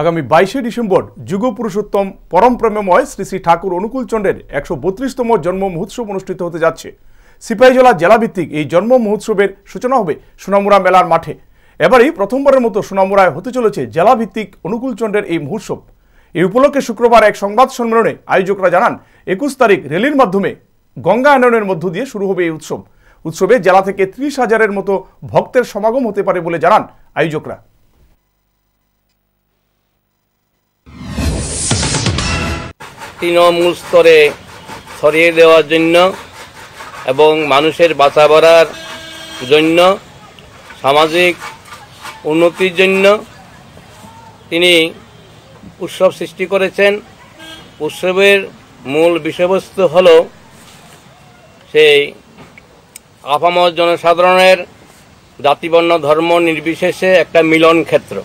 আগামী বাইশে ডিসেম্বর যুগ পুরুষোত্তম পরম প্রেমময় শ্রী শ্রী ঠাকুর অনুকূল চন্দ্রের একশো বত্রিশতম জন্ম মহোৎসব অনুষ্ঠিত হতে যাচ্ছে সিপাহীজলা জেলাভিত্তিক এই জন্ম মহোৎসবের সূচনা হবে সোনামুরা মেলার মাঠে এবারই প্রথমবারের মতো সোনামুরায় হতে চলেছে জেলাভিত্তিক অনুকূল চন্দ্রের এই মহোৎসব এই উপলক্ষে শুক্রবার এক সংবাদ সম্মেলনে আয়োজকরা জানান একুশ তারিখ রেলির মাধ্যমে গঙ্গা আয়নের মধ্য দিয়ে শুরু হবে এই উৎসব উৎসবে জেলা থেকে ত্রিশ হাজারের মতো ভক্তের সমাগম হতে পারে বলে জানান আয়োজকরা তৃণমূল স্তরে ছড়িয়ে দেওয়ার জন্য এবং মানুষের বাঁচা বাড়ার জন্য সামাজিক উন্নতির জন্য তিনি উৎসব সৃষ্টি করেছেন উৎসবের মূল বিষয়বস্তু হল সেই আফামত জনসাধারণের জাতিবর্ণ ধর্ম নির্বিশেষে একটা মিলন ক্ষেত্র